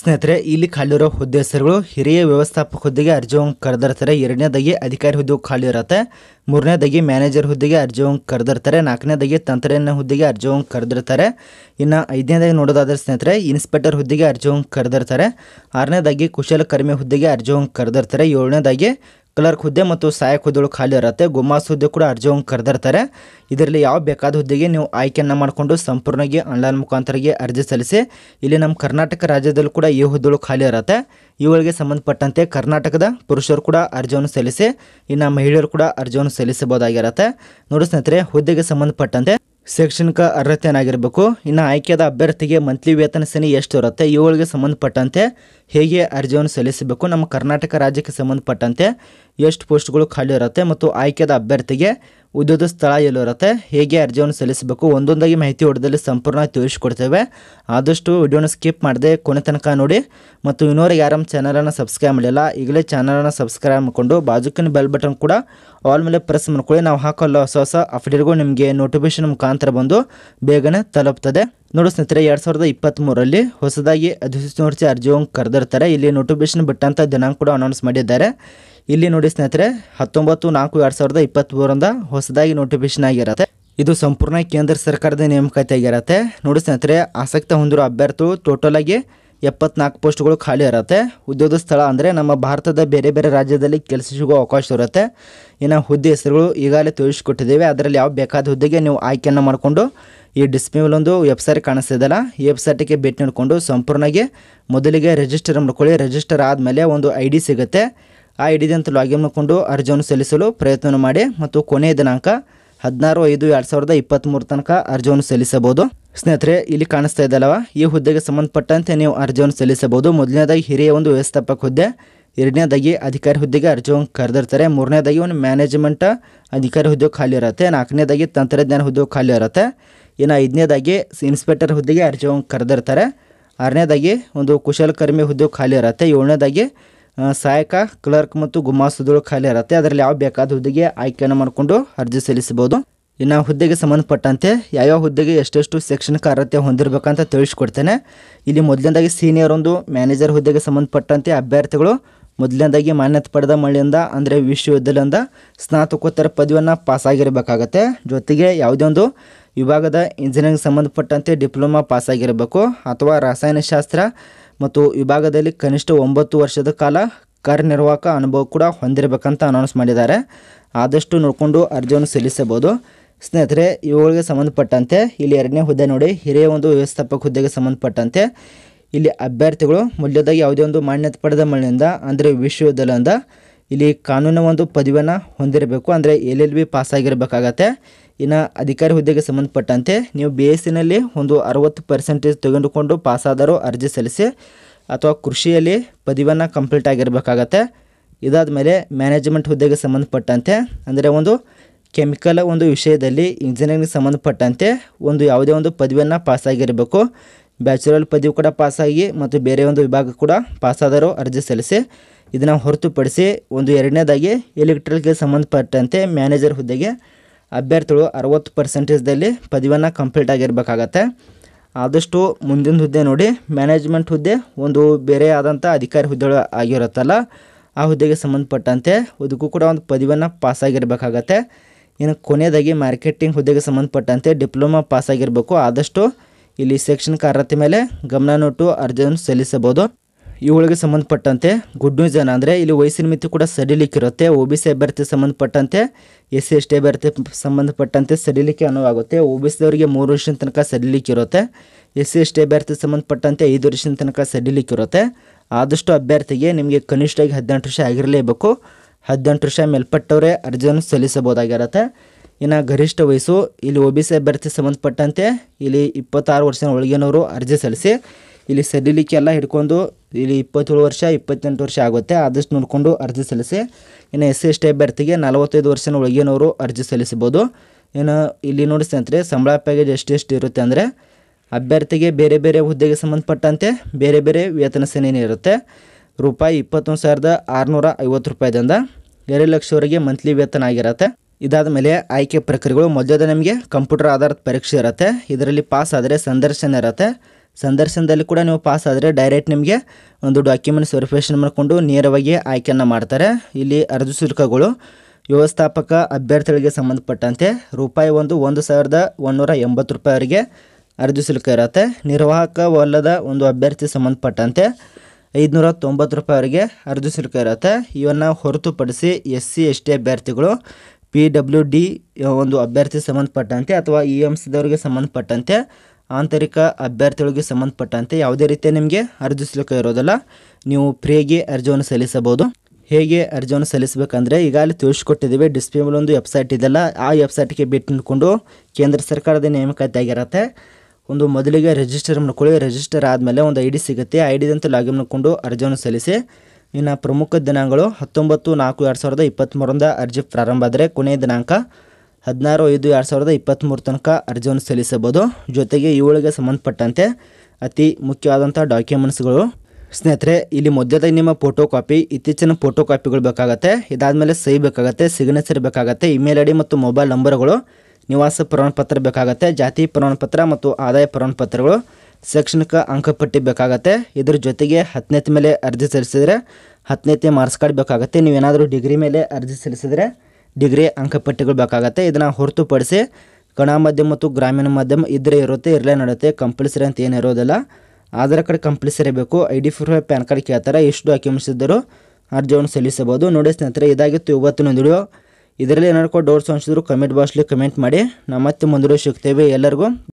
ಸ್ನೇಹಿತರೆ ಇಲ್ಲಿ ಖಾಲಿರೋ ಹುದ್ದೆ ಹೆಸರುಗಳು ಹಿರಿಯ ವ್ಯವಸ್ಥಾಪಕ ಹುದ್ದೆಗೆ ಅರ್ಜಿಯನ್ನು ಕರೆದಿರ್ತಾರೆ ಎರಡನೇದಾಗಿ ಅಧಿಕಾರಿ ಹುದ್ದೆಗೆ ಖಾಲಿ ಇರುತ್ತೆ ಮೂರನೇದಾಗಿ ಮ್ಯಾನೇಜರ್ ಹುದ್ದೆಗೆ ಅರ್ಜಿಯನ್ನು ಕರೆದಿರ್ತಾರೆ ನಾಲ್ಕನೇದಾಗಿ ತಂತ್ರಜ್ಞಾನ ಹುದ್ದೆಗೆ ಅರ್ಜಿಯನ್ನು ಕರೆದಿರ್ತಾರೆ ಇನ್ನು ಐದನೇದಾಗಿ ನೋಡೋದಾದ್ರೆ ಸ್ನೇಹಿತರೆ ಇನ್ಸ್ಪೆಕ್ಟರ್ ಹುದ್ದೆಗೆ ಅರ್ಜಿಯನ್ನು ಕರೆದಿರ್ತಾರೆ ಆರನೇದಾಗಿ ಕುಶಲಕರ್ಮಿ ಹುದ್ದೆಗೆ ಅರ್ಜಿಯನ್ನು ಕರೆದಿರ್ತಾರೆ ಏಳನೇದಾಗಿ ಕ್ಲರ್ಕ್ ಹುದ್ದೆ ಮತ್ತು ಸಹಾಯಕ ಹುದ್ದೆಗಳು ಖಾಲಿ ಇರುತ್ತೆ ಗುಮಾಸ್ ಹುದ್ದೆ ಕೂಡ ಅರ್ಜಿಯನ್ನು ಕರೆದಿರ್ತಾರೆ ಇದರಲ್ಲಿ ಯಾವ ಬೇಕಾದ ಹುದ್ದೆಗೆ ನೀವು ಆಯ್ಕೆಯನ್ನು ಮಾಡಿಕೊಂಡು ಸಂಪೂರ್ಣವಾಗಿ ಆನ್ಲೈನ್ ಮುಖಾಂತರಗೆ ಅರ್ಜಿ ಸಲ್ಲಿಸಿ ಇಲ್ಲಿ ನಮ್ಮ ಕರ್ನಾಟಕ ರಾಜ್ಯದಲ್ಲೂ ಕೂಡ ಈ ಹುದ್ದೆಗಳು ಖಾಲಿ ಇರುತ್ತೆ ಇವುಗಳಿಗೆ ಸಂಬಂಧಪಟ್ಟಂತೆ ಕರ್ನಾಟಕದ ಪುರುಷರು ಕೂಡ ಅರ್ಜಿಯನ್ನು ಸಲ್ಲಿಸಿ ಇನ್ನು ಮಹಿಳೆಯರು ಕೂಡ ಅರ್ಜಿಯನ್ನು ಸಲ್ಲಿಸಬಹುದಾಗಿರುತ್ತೆ ನೋಡಿ ಸ್ನೇಹಿತರೆ ಹುದ್ದೆಗೆ ಸಂಬಂಧಪಟ್ಟಂತೆ ಶೈಕ್ಷಣಿಕ ಅರ್ಹತೆಯನ್ನಾಗಿರಬೇಕು ಇನ್ನು ಆಯ್ಕೆಯಾದ ಅಭ್ಯರ್ಥಿಗೆ ಮಂತ್ಲಿ ವೇತನ ಸೇನೆ ಎಷ್ಟು ಇರುತ್ತೆ ಇವುಗಳಿಗೆ ಸಂಬಂಧಪಟ್ಟಂತೆ ಹೇಗೆ ಅರ್ಜಿಯನ್ನು ಸಲ್ಲಿಸಬೇಕು ನಮ್ಮ ಕರ್ನಾಟಕ ರಾಜ್ಯಕ್ಕೆ ಸಂಬಂಧಪಟ್ಟಂತೆ ಎಷ್ಟು ಪೋಸ್ಟ್ಗಳು ಖಾಲಿ ಇರುತ್ತೆ ಮತ್ತು ಆಯ್ಕೆದ ಅಭ್ಯರ್ಥಿಗೆ ಉದ್ಯೋಗ ಸ್ಥಳ ಎಲ್ಲಿರುತ್ತೆ ಹೇಗೆ ಅರ್ಜಿಯನ್ನು ಸಲ್ಲಿಸಬೇಕು ಒಂದೊಂದಾಗಿ ಮಾಹಿತಿ ಹೊಡೆದಲ್ಲಿ ಸಂಪೂರ್ಣವಾಗಿ ತಿಳಿಸ್ಕೊಡ್ತೇವೆ ಆದಷ್ಟು ವಿಡಿಯೋನ ಸ್ಕಿಪ್ ಮಾಡದೆ ಕೊನೆ ತನಕ ನೋಡಿ ಮತ್ತು ಇನ್ನೂರು ಯಾರಮ್ಮ ಚಾನಲನ್ನು ಸಬ್ಸ್ಕ್ರೈಬ್ ಮಾಡಿಲ್ಲ ಈಗಲೇ ಚಾನಲನ್ನು ಸಬ್ಸ್ಕ್ರೈಬ್ ಮಾಡಿಕೊಂಡು ಬಾಜುಕಿನ ಬೆಲ್ ಬಟನ್ ಕೂಡ ಆಲ್ ಮೇಲೆ ಪ್ರೆಸ್ ಮಾಡ್ಕೊಳ್ಳಿ ನಾವು ಹಾಕೋಲ್ಲ ಹೊಸ ಹೊಸ ಅಪ್ಡೇಟ್ಗೂ ನಿಮಗೆ ನೋಟಿಫಿಕೇಶನ್ ಮುಖಾಂತರ ಬಂದು ಬೇಗನೆ ತಲುಪ್ತದೆ ನೋಡು ಸ್ನೇಹಿತರೆ ಎರಡು ಸಾವಿರದ ಮೂರಲ್ಲಿ ಹೊಸದಾಗಿ ಅಧಿಸೂಚನೆ ಅರ್ಜಿ ಕರೆದಿರ್ತಾರೆ ಇಲ್ಲಿ ನೋಟಿಫಿಕೇಶನ್ ಬಿಟ್ಟಂಥ ದಿನಾಂಕ ಕೂಡ ಅನೌನ್ಸ್ ಮಾಡಿದ್ದಾರೆ ಇಲ್ಲಿ ನೋಡಿ ಸ್ನೇಹಿತರೆ ಹತ್ತೊಂಬತ್ತು ನಾಲ್ಕು ಎರಡು ಸಾವಿರದ ಮೂರಿಂದ ಹೊಸದಾಗಿ ನೋಟಿಫಿಕೇಶನ್ ಆಗಿರುತ್ತೆ ಇದು ಸಂಪೂರ್ಣ ಕೇಂದ್ರ ಸರ್ಕಾರದ ನೇಮಕಾತಿ ಆಗಿರುತ್ತೆ ನೋಡಿ ಸ್ನೇಹಿತರೆ ಆಸಕ್ತಿ ಹೊಂದಿರೋ ಅಭ್ಯರ್ಥಿಗಳು ಆಗಿ ಎಪ್ಪತ್ನಾಲ್ಕು ಪೋಸ್ಟ್ಗಳು ಖಾಲಿ ಇರುತ್ತೆ ಉದ್ಯೋಗ ಸ್ಥಳ ಅಂದರೆ ನಮ್ಮ ಭಾರತದ ಬೇರೆ ಬೇರೆ ರಾಜ್ಯದಲ್ಲಿ ಕೆಲಸ ಸಿಗೋ ಅವಕಾಶ ಇರುತ್ತೆ ಇನ್ನು ಹುದ್ದೆ ಹೆಸರುಗಳು ಈಗಾಗಲೇ ತೋರಿಸಿಕೊಟ್ಟಿದ್ದೇವೆ ಅದರಲ್ಲಿ ಯಾವ ಬೇಕಾದ ಹುದ್ದೆಗೆ ನೀವು ಆಯ್ಕೆಯನ್ನು ಮಾಡಿಕೊಂಡು ಈ ಒಂದು ವೆಬ್ಸೈಟ್ ಕಾಣಿಸ್ತಿದ್ದಲ್ಲ ಈ ವೆಬ್ಸೈಟಿಗೆ ಭೇಟಿ ನೋಡಿಕೊಂಡು ಸಂಪೂರ್ಣವಾಗಿ ಮೊದಲಿಗೆ ರಿಜಿಸ್ಟರ್ ಮಾಡ್ಕೊಳ್ಳಿ ರಿಜಿಸ್ಟರ್ ಆದಮೇಲೆ ಒಂದು ಐ ಡಿ ಸಿಗುತ್ತೆ ಆ ಐ ಡಿದಂತ ಲಾಗಿನ್ ಮಾಡಿಕೊಂಡು ಅರ್ಜಿಯನ್ನು ಸಲ್ಲಿಸಲು ಪ್ರಯತ್ನ ಮಾಡಿ ಮತ್ತು ಕೊನೆಯ ದಿನಾಂಕ ಹದಿನಾರು ಐದು ಎರಡು ಸಾವಿರದ ಇಪ್ಪತ್ತ್ಮೂರು ತನಕ ಅರ್ಜಿಯನ್ನು ಸಲ್ಲಿಸಬಹುದು ಸ್ನೇಹಿತರೆ ಇಲ್ಲಿ ಕಾಣಿಸ್ತಾ ಇದ್ದಲ್ಲವ ಈ ಹುದ್ದೆಗೆ ಸಂಬಂಧಪಟ್ಟಂತೆ ನೀವು ಅರ್ಜಿಯನ್ನು ಸಲ್ಲಿಸಬಹುದು ಮೊದಲನೇದಾಗಿ ಹಿರಿಯ ಒಂದು ವ್ಯವಸ್ಥಾಪಕ ಹುದ್ದೆ ಎರಡನೇದಾಗಿ ಅಧಿಕಾರಿ ಹುದ್ದೆಗೆ ಅರ್ಜಿಯನ್ನು ಕರೆದಿರ್ತಾರೆ ಮೂರನೇದಾಗಿ ಒಂದು ಮ್ಯಾನೇಜ್ಮೆಂಟ್ ಅಧಿಕಾರಿ ಹುದ್ದೆ ಖಾಲಿ ಇರುತ್ತೆ ನಾಲ್ಕನೇದಾಗಿ ತಂತ್ರಜ್ಞಾನ ಹುದ್ದೆ ಖಾಲಿ ಇರುತ್ತೆ ಇನ್ನು ಐದನೇದಾಗಿ ಇನ್ಸ್ಪೆಕ್ಟರ್ ಹುದ್ದೆಗೆ ಅರ್ಜಿಯನ್ನು ಕರೆದಿರ್ತಾರೆ ಆರನೇದಾಗಿ ಒಂದು ಕುಶಲಕರ್ಮಿ ಹುದ್ದೆ ಖಾಲಿ ಇರುತ್ತೆ ಏಳನೇದಾಗಿ ಸಹಾಯಕ ಕ್ಲರ್ಕ್ ಮತ್ತು ಗುಮಾಸ್ತುಗಳು ಖಾಲಿ ಇರುತ್ತೆ ಅದರಲ್ಲಿ ಯಾವ ಬೇಕಾದ ಹುದ್ದೆಗೆ ಆಯ್ಕೆಯನ್ನು ಮಾಡಿಕೊಂಡು ಅರ್ಜಿ ಸಲ್ಲಿಸಬಹುದು ಇನ್ನು ಹುದ್ದೆಗೆ ಸಂಬಂಧಪಟ್ಟಂತೆ ಯಾವ್ಯಾವ ಹುದ್ದೆಗೆ ಎಷ್ಟೆಷ್ಟು ಶೈಕ್ಷಣಿಕ ಅರ್ಹತೆ ಹೊಂದಿರಬೇಕಂತ ತಿಳಿಸ್ಕೊಡ್ತೇನೆ ಇಲ್ಲಿ ಮೊದಲನೇದಾಗಿ ಸೀನಿಯರ್ ಒಂದು ಮ್ಯಾನೇಜರ್ ಹುದ್ದೆಗೆ ಸಂಬಂಧಪಟ್ಟಂತೆ ಅಭ್ಯರ್ಥಿಗಳು ಮೊದಲನೇದಾಗಿ ಮಾನ್ಯತೆ ಪಡೆದ ಮಳೆಯಿಂದ ಅಂದರೆ ವಿಶ್ವವಿದ್ಯಾಲಯದಿಂದ ಸ್ನಾತಕೋತ್ತರ ಪದವಿಯನ್ನು ಪಾಸಾಗಿರಬೇಕಾಗತ್ತೆ ಜೊತೆಗೆ ಯಾವುದೇ ಒಂದು ವಿಭಾಗದ ಇಂಜಿನಿಯರಿಂಗ್ ಸಂಬಂಧಪಟ್ಟಂತೆ ಡಿಪ್ಲೊಮಾ ಪಾಸಾಗಿರಬೇಕು ಅಥವಾ ರಸಾಯನಶಾಸ್ತ್ರ ಮತ್ತು ವಿಭಾಗದಲ್ಲಿ ಕನಿಷ್ಠ ಒಂಬತ್ತು ವರ್ಷದ ಕಾಲ ಕಾರ್ಯನಿರ್ವಾಹಕ ಅನುಭವ ಕೂಡ ಹೊಂದಿರಬೇಕಂತ ಅನೌನ್ಸ್ ಮಾಡಿದ್ದಾರೆ ಆದಷ್ಟು ನೋಡಿಕೊಂಡು ಅರ್ಜಿಯನ್ನು ಸಲ್ಲಿಸಬಹುದು ಸ್ನೇಹಿತರೆ ಇವುಗಳಿಗೆ ಸಂಬಂಧಪಟ್ಟಂತೆ ಇಲ್ಲಿ ಎರಡನೇ ಹುದ್ದೆ ನೋಡಿ ಹಿರಿಯ ಒಂದು ವ್ಯವಸ್ಥಾಪಕ ಹುದ್ದೆಗೆ ಸಂಬಂಧಪಟ್ಟಂತೆ ಇಲ್ಲಿ ಅಭ್ಯರ್ಥಿಗಳು ಮೌಲ್ಯದಾಗಿ ಯಾವುದೇ ಒಂದು ಮಾನ್ಯತೆ ಪಡೆದ ಮಳೆಯಿಂದ ಅಂದರೆ ವಿಶ್ವವಿದ್ಯಾಲಯದಿಂದ ಇಲ್ಲಿ ಕಾನೂನಿನ ಒಂದು ಪದವಿಯನ್ನು ಹೊಂದಿರಬೇಕು ಅಂದರೆ ಎಲ್ ಎಲ್ ಬಿ ಪಾಸಾಗಿರಬೇಕಾಗತ್ತೆ ಇನ್ನು ಅಧಿಕಾರಿ ಹುದ್ದೆಗೆ ಸಂಬಂಧಪಟ್ಟಂತೆ ನೀವು ಬಿ ಎಸ್ ಸಿನಲ್ಲಿ ಒಂದು ಅರವತ್ತು ಪರ್ಸೆಂಟೇಜ್ ತೆಗೆದುಕೊಂಡು ಪಾಸಾದರೂ ಅರ್ಜಿ ಸಲ್ಲಿಸಿ ಅಥವಾ ಕೃಷಿಯಲ್ಲಿ ಪದವಿಯನ್ನು ಕಂಪ್ಲೀಟ್ ಆಗಿರಬೇಕಾಗತ್ತೆ ಇದಾದ ಮೇಲೆ ಮ್ಯಾನೇಜ್ಮೆಂಟ್ ಹುದ್ದೆಗೆ ಸಂಬಂಧಪಟ್ಟಂತೆ ಅಂದರೆ ಒಂದು ಕೆಮಿಕಲ್ ಒಂದು ವಿಷಯದಲ್ಲಿ ಇಂಜಿನಿಯರಿಂಗ್ ಸಂಬಂಧಪಟ್ಟಂತೆ ಒಂದು ಯಾವುದೇ ಒಂದು ಪದವಿಯನ್ನು ಪಾಸಾಗಿರಬೇಕು ಬ್ಯಾಚುಲರ್ ಪದವಿ ಕೂಡ ಪಾಸಾಗಿ ಮತ್ತು ಬೇರೆ ಒಂದು ವಿಭಾಗ ಕೂಡ ಪಾಸಾದರೂ ಅರ್ಜಿ ಸಲ್ಲಿಸಿ ಇದನ್ನು ಹೊರತುಪಡಿಸಿ ಒಂದು ಎರಡನೇದಾಗಿ ಎಲೆಕ್ಟ್ರಿಕಲ್ಗೆ ಸಂಬಂಧಪಟ್ಟಂತೆ ಮ್ಯಾನೇಜರ್ ಹುದ್ದೆಗೆ ಅಭ್ಯರ್ಥಿಗಳು ಅರವತ್ತು ಪರ್ಸೆಂಟೇಜ್ದಲ್ಲಿ ಪದವಿಯನ್ನು ಕಂಪ್ಲೀಟ್ ಆಗಿರಬೇಕಾಗತ್ತೆ ಆದಷ್ಟು ಮುಂದಿನ ಹುದ್ದೆ ನೋಡಿ ಮ್ಯಾನೇಜ್ಮೆಂಟ್ ಹುದ್ದೆ ಒಂದು ಬೇರೆ ಆದಂಥ ಅಧಿಕಾರಿ ಹುದ್ದೆಗಳು ಆಗಿರುತ್ತಲ್ಲ ಆ ಹುದ್ದೆಗೆ ಸಂಬಂಧಪಟ್ಟಂತೆ ಅದಕ್ಕೂ ಕೂಡ ಒಂದು ಪದವಿಯನ್ನು ಪಾಸಾಗಿರಬೇಕಾಗತ್ತೆ ಇನ್ನು ಕೊನೆಯದಾಗಿ ಮಾರ್ಕೆಟಿಂಗ್ ಹುದ್ದೆಗೆ ಸಂಬಂಧಪಟ್ಟಂತೆ ಡಿಪ್ಲೊಮಾ ಪಾಸ್ ಆಗಿರಬೇಕು ಆದಷ್ಟು ಇಲ್ಲಿ ಶೈಕ್ಷಣಿಕ ಅರ್ಹತೆ ಮೇಲೆ ಗಮನ ನೋಟು ಅರ್ಜಿಯನ್ನು ಸಲ್ಲಿಸಬಹುದು ಇವುಗಳಿಗೆ ಸಂಬಂಧಪಟ್ಟಂತೆ ಗುಡ್ ನ್ಯೂಸ್ ಏನಂದರೆ ಇಲ್ಲಿ ವಯಸ್ಸಿನ ಮಿತಿ ಕೂಡ ಸಡಿಲಿಕ್ಕಿರುತ್ತೆ ಓ ಬಿ ಸಿ ಅಭ್ಯರ್ಥಿಗೆ ಸಂಬಂಧಪಟ್ಟಂತೆ ಎಸ್ ಸಿ ಎಸ್ ಟಿ ಅಭ್ಯರ್ಥಿ ಸಂಬಂಧಪಟ್ಟಂತೆ ಸಡಿಲಿಕ್ಕೆ ಅನುವಾಗುತ್ತೆ ಒ ಬಿ ಸಿದವರಿಗೆ ಮೂರು ವರ್ಷದ ತನಕ ಸಡಿಲಿಕ್ಕಿರುತ್ತೆ ಎಸ್ ಸಿ ಎಸ್ ಟಿ ಅಭ್ಯರ್ಥಿ ಸಂಬಂಧಪಟ್ಟಂತೆ ಐದು ವರ್ಷದ ತನಕ ಸಡಿಲಿಕ್ಕಿರುತ್ತೆ ಆದಷ್ಟು ಅಭ್ಯರ್ಥಿಗೆ ನಿಮಗೆ ಕನಿಷ್ಠವಾಗಿ ಹದಿನೆಂಟು ವರ್ಷ ಆಗಿರಲೇಬೇಕು ಹದಿನೆಂಟು ವರ್ಷ ಮೇಲ್ಪಟ್ಟವರೇ ಅರ್ಜಿಯನ್ನು ಸಲ್ಲಿಸಬಹುದಾಗಿರುತ್ತೆ ಇನ್ನು ಗರಿಷ್ಠ ವಯಸ್ಸು ಇಲ್ಲಿ ಒ ಬಿ ಸಿ ಅಭ್ಯರ್ಥಿ ಸಂಬಂಧಪಟ್ಟಂತೆ ಇಲ್ಲಿ ಇಪ್ಪತ್ತಾರು ವರ್ಷದ ಒಳಗಿನವರು ಅರ್ಜಿ ಸಲ್ಲಿಸಿ ಇಲ್ಲಿ ಸಡಿಲಿಕ್ಕೆಲ್ಲ ಹಿಡ್ಕೊಂಡು ಇಲ್ಲಿ ಇಪ್ಪತ್ತೇಳು ವರ್ಷ ಇಪ್ಪತ್ತೆಂಟು ವರ್ಷ ಆಗುತ್ತೆ ಆದಷ್ಟು ನೋಡಿಕೊಂಡು ಅರ್ಜಿ ಸಲ್ಲಿಸಿ ಇನ್ನು ಎಸ್ ಎಸ್ ಟಿ ಅಭ್ಯರ್ಥಿಗೆ ನಲವತ್ತೈದು ವರ್ಷದ ಒಳಗಿನವರು ಅರ್ಜಿ ಸಲ್ಲಿಸಬಹುದು ಇನ್ನು ಇಲ್ಲಿ ನೋಡಿ ಅಂದರೆ ಸಂಬಳ ಪ್ಯಾಕೇಜ್ ಎಷ್ಟೆಷ್ಟು ಇರುತ್ತೆ ಅಂದರೆ ಅಭ್ಯರ್ಥಿಗೆ ಬೇರೆ ಬೇರೆ ಹುದ್ದೆಗೆ ಸಂಬಂಧಪಟ್ಟಂತೆ ಬೇರೆ ಬೇರೆ ವೇತನ ಸೇನೆ ಇರುತ್ತೆ ರೂಪಾಯಿ ಇಪ್ಪತ್ತೊಂದು ಸಾವಿರದ ಆರುನೂರ ಐವತ್ತು ರೂಪಾಯಿದಿಂದ ಎರಡು ಲಕ್ಷವರೆಗೆ ಮಂತ್ಲಿ ವೇತನ ಆಗಿರುತ್ತೆ ಇದಾದ ಮೇಲೆ ಆಯ್ಕೆ ಪ್ರಕ್ರಿಯೆಗಳು ಮೊದಲದ ನಿಮಗೆ ಕಂಪ್ಯೂಟರ್ ಆಧಾರಿತ ಪರೀಕ್ಷೆ ಇರುತ್ತೆ ಇದರಲ್ಲಿ ಪಾಸ್ ಆದರೆ ಸಂದರ್ಶನ ಇರುತ್ತೆ ಸಂದರ್ಶನದಲ್ಲಿ ಕೂಡ ನೀವು ಪಾಸ್ ಆದರೆ ಡೈರೆಕ್ಟ್ ನಿಮಗೆ ಒಂದು ಡಾಕ್ಯುಮೆಂಟ್ಸ್ ವೆರಿಫಿಕೇಷನ್ ಮಾಡಿಕೊಂಡು ನೇರವಾಗಿ ಆಯ್ಕೆಯನ್ನು ಮಾಡ್ತಾರೆ ಇಲ್ಲಿ ಅರ್ಜಿ ಶುಲ್ಕಗಳು ವ್ಯವಸ್ಥಾಪಕ ಅಭ್ಯರ್ಥಿಗಳಿಗೆ ಸಂಬಂಧಪಟ್ಟಂತೆ ರೂಪಾಯಿ ಒಂದು ಒಂದು ಸಾವಿರದ ಒಂದೂರ ಎಂಬತ್ತು ರೂಪಾಯಿವರೆಗೆ ಅರ್ಜಿ ಶುಲ್ಕ ಇರುತ್ತೆ ನಿರ್ವಾಹಕವಲ್ಲದ ಒಂದು ಅಭ್ಯರ್ಥಿ ಸಂಬಂಧಪಟ್ಟಂತೆ ಐದುನೂರ ತೊಂಬತ್ತು ರೂಪಾಯಿವರೆಗೆ ಅರ್ಜಿ ಶುಲ್ಕ ಇರುತ್ತೆ ಇವನ್ನು ಹೊರತುಪಡಿಸಿ ಎಸ್ ಸಿ ಎಸ್ ಟಿ ಅಭ್ಯರ್ಥಿಗಳು ಪಿ ಡಬ್ಲ್ಯೂ ಡಿ ಒಂದು ಅಭ್ಯರ್ಥಿ ಸಂಬಂಧಪಟ್ಟಂತೆ ಅಥವಾ ಇ ಎಮ್ ಸಿದವರಿಗೆ ಸಂಬಂಧಪಟ್ಟಂತೆ ಆಂತರಿಕ ಅಭ್ಯರ್ಥಿಗಳಿಗೆ ಸಂಬಂಧಪಟ್ಟಂತೆ ಯಾವುದೇ ರೀತಿಯ ನಿಮಗೆ ಅರ್ಜಿ ಶುಲ್ಕ ಇರೋದಿಲ್ಲ ನೀವು ಫ್ರೀಗೆ ಅರ್ಜಿಯನ್ನು ಸಲ್ಲಿಸಬಹುದು ಹೇಗೆ ಅರ್ಜಿಯನ್ನು ಸಲ್ಲಿಸಬೇಕಂದ್ರೆ ಈಗಾಗಲೇ ತಿಳಿಸ್ಕೊಟ್ಟಿದ್ದೀವಿ ಡಿಸ್ಪ್ಲೇಬಲ್ ಒಂದು ವೆಬ್ಸೈಟ್ ಇದೆಲ್ಲ ಆ ವೆಬ್ಸೈಟ್ಗೆ ಭೇಟಿ ನೀಡಿಕೊಂಡು ಕೇಂದ್ರ ಸರ್ಕಾರದ ನೇಮಕಾತಿ ಆಗಿರುತ್ತೆ ಒಂದು ಮೊದಲಿಗೆ ರಿಜಿಸ್ಟರ್ ಮಾಡ್ಕೊಳ್ಳಿ ರಿಜಿಸ್ಟರ್ ಆದಮೇಲೆ ಒಂದು ಐ ಡಿ ಸಿಗುತ್ತೆ ಐ ಡಿದಂತೂ ಲಾಗಿನ್ ಮಾಡಿಕೊಂಡು ಅರ್ಜಿಯನ್ನು ಸಲ್ಲಿಸಿ ಇನ್ನು ಪ್ರಮುಖ ದಿನಾಂಕಗಳು ಹತ್ತೊಂಬತ್ತು ನಾಲ್ಕು ಎರಡು ಸಾವಿರದ ಇಪ್ಪತ್ತ್ಮೂರಿಂದ ಅರ್ಜಿ ಪ್ರಾರಂಭ ಆದರೆ ಕೊನೆಯ ದಿನಾಂಕ ಹದಿನಾರು ಐದು ಎರಡು ಸಾವಿರದ ಇಪ್ಪತ್ತ್ಮೂರು ತನಕ ಅರ್ಜಿಯನ್ನು ಸಲ್ಲಿಸಬಹುದು ಜೊತೆಗೆ ಇವುಗಳಿಗೆ ಸಂಬಂಧಪಟ್ಟಂತೆ ಅತಿ ಮುಖ್ಯವಾದಂಥ ಡಾಕ್ಯುಮೆಂಟ್ಸ್ಗಳು ಸ್ನೇಹಿತರೆ ಇಲ್ಲಿ ಮೊದಲದಾಗಿ ನಿಮ್ಮ ಫೋಟೋ ಕಾಪಿ ಇತ್ತೀಚಿನ ಫೋಟೋ ಕಾಪಿಗಳು ಬೇಕಾಗುತ್ತೆ ಇದಾದಮೇಲೆ ಸಹಿ ಬೇಕಾಗುತ್ತೆ ಸಿಗ್ನೇಚರ್ ಬೇಕಾಗುತ್ತೆ ಇಮೇಲ್ ಐ ಡಿ ಮತ್ತು ಮೊಬೈಲ್ ನಂಬರ್ಗಳು ನಿವಾಸ ಪ್ರಮಾಣಪತ್ರ ಬೇಕಾಗತ್ತೆ ಜಾತಿ ಪ್ರಮಾಣಪತ್ರ ಮತ್ತು ಆದಾಯ ಪ್ರಮಾಣಪತ್ರಗಳು ಶೈಕ್ಷಣಿಕ ಅಂಕಪಟ್ಟಿ ಬೇಕಾಗತ್ತೆ ಇದ್ರ ಜೊತೆಗೆ ಹತ್ತನೇತಿ ಮೇಲೆ ಅರ್ಜಿ ಸಲ್ಲಿಸಿದರೆ ಹತ್ತನೇತಿ ಮಾರ್ಕ್ಸ್ ಕಾರ್ಡ್ ಬೇಕಾಗುತ್ತೆ ನೀವೇನಾದರೂ ಡಿಗ್ರಿ ಮೇಲೆ ಅರ್ಜಿ ಸಲ್ಲಿಸಿದರೆ ಡಿಗ್ರಿ ಅಂಕಪಟ್ಟಿಗಳು ಬೇಕಾಗತ್ತೆ ಇದನ್ನು ಹೊರತುಪಡಿಸಿ ಗಣ ಮಾಧ್ಯಮ ಮತ್ತು ಗ್ರಾಮೀಣ ಮಾಧ್ಯಮ ಇದ್ದರೆ ಇರುತ್ತೆ ಇರಲೇ ನಡುತ್ತೆ ಕಂಪಲ್ಸರಿ ಅಂತ ಏನು ಇರೋದಿಲ್ಲ ಆಧಾರ್ ಕಾರ್ಡ್ ಕಂಪಲ್ಸರಿ ಬೇಕು I D proof PAN card ಕೇಳ್ತಾರೆ ಎಷ್ಟು ಡಾಕ್ಯುಮೆಂಟ್ಸ್ ಇದ್ದರೂ ಅರ್ಜಿಯನ್ನು ಸಲ್ಲಿಸಬಹುದು ನೋಡಿ ಸ್ನೇಹಿತರೆ ಇದಾಗಿತ್ತು ಇವತ್ತಿನ ವಿಡಿಯೋ ಇದರಲ್ಲಿ ಏನಾದ್ರು ಡೌಟ್ಸ್ ಅನಿಸಿದ್ರು ಕಮೆಂಟ್ ಲಿ ಕಮೆಂಟ್ ಮಾಡಿ ನಾವು ಮತ್ತೆ ಮುಂದುವರೆ ಸಿಗ್ತೇವೆ ಎಲ್ಲರಿಗೂ